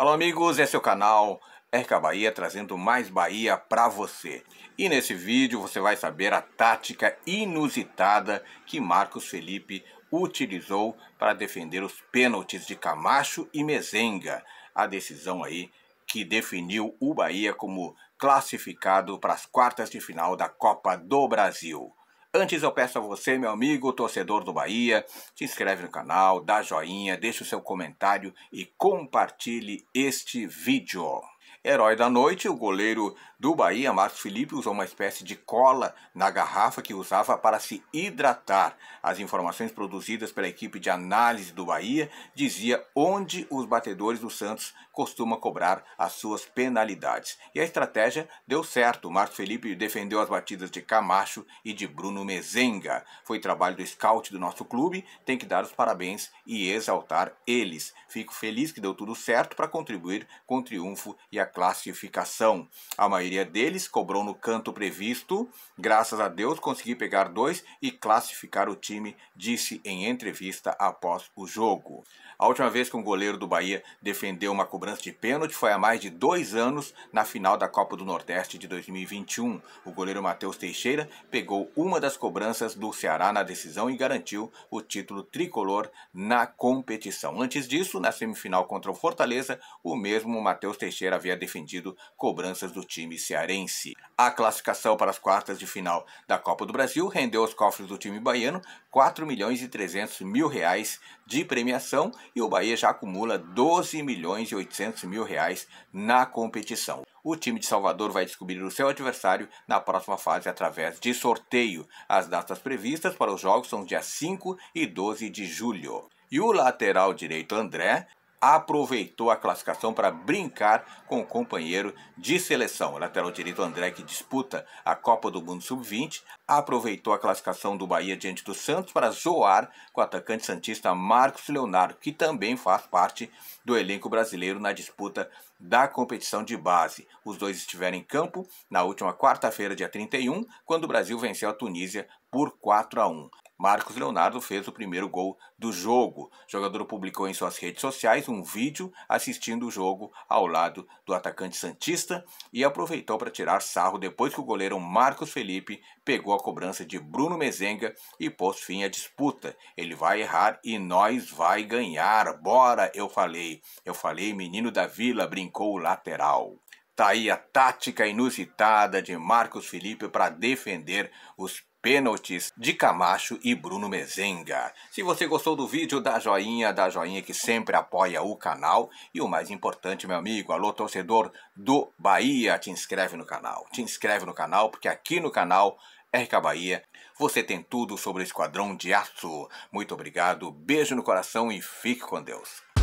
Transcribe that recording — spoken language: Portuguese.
Alô amigos, esse é o canal RK Bahia trazendo mais Bahia para você. E nesse vídeo você vai saber a tática inusitada que Marcos Felipe utilizou para defender os pênaltis de Camacho e Mezenga. A decisão aí que definiu o Bahia como classificado para as quartas de final da Copa do Brasil. Antes eu peço a você, meu amigo torcedor do Bahia, se inscreve no canal, dá joinha, deixa o seu comentário e compartilhe este vídeo. Herói da noite, o goleiro do Bahia, Marcos Felipe, usou uma espécie de cola na garrafa que usava para se hidratar. As informações produzidas pela equipe de análise do Bahia dizia onde os batedores do Santos costumam cobrar as suas penalidades. E a estratégia deu certo. Marcos Felipe defendeu as batidas de Camacho e de Bruno Mezenga. Foi trabalho do scout do nosso clube, tem que dar os parabéns e exaltar eles. Fico feliz que deu tudo certo para contribuir com o triunfo e a classificação. A maioria deles cobrou no canto previsto. Graças a Deus consegui pegar dois e classificar o time, disse em entrevista após o jogo. A última vez que um goleiro do Bahia defendeu uma cobrança de pênalti foi há mais de dois anos, na final da Copa do Nordeste de 2021. O goleiro Matheus Teixeira pegou uma das cobranças do Ceará na decisão e garantiu o título tricolor na competição. Antes disso, na semifinal contra o Fortaleza, o mesmo Matheus Teixeira havia defendido cobranças do time cearense. A classificação para as quartas de final da Copa do Brasil rendeu aos cofres do time baiano 4 milhões e 300 mil reais de premiação e o Bahia já acumula 12 milhões e 800 mil reais na competição. O time de Salvador vai descobrir o seu adversário na próxima fase através de sorteio. As datas previstas para os jogos são dia 5 e 12 de julho. E o lateral direito André aproveitou a classificação para brincar com o companheiro de seleção. O lateral direito André, que disputa a Copa do Mundo Sub-20, aproveitou a classificação do Bahia diante do Santos para zoar com o atacante santista Marcos Leonardo, que também faz parte do elenco brasileiro na disputa da competição de base. Os dois estiveram em campo na última quarta-feira, dia 31, quando o Brasil venceu a Tunísia por 4 a 1. Marcos Leonardo fez o primeiro gol do jogo. O jogador publicou em suas redes sociais um vídeo assistindo o jogo ao lado do atacante Santista e aproveitou para tirar sarro depois que o goleiro Marcos Felipe pegou a cobrança de Bruno Mezenga e pôs fim à disputa. Ele vai errar e nós vai ganhar. Bora, eu falei. Eu falei, menino da vila, brincou o lateral. Tá aí a tática inusitada de Marcos Felipe para defender os pênaltis de Camacho e Bruno Mezenga. Se você gostou do vídeo, dá joinha, dá joinha que sempre apoia o canal. E o mais importante, meu amigo, alô torcedor do Bahia, te inscreve no canal. Te inscreve no canal, porque aqui no canal RK Bahia você tem tudo sobre o Esquadrão de Aço. Muito obrigado, beijo no coração e fique com Deus.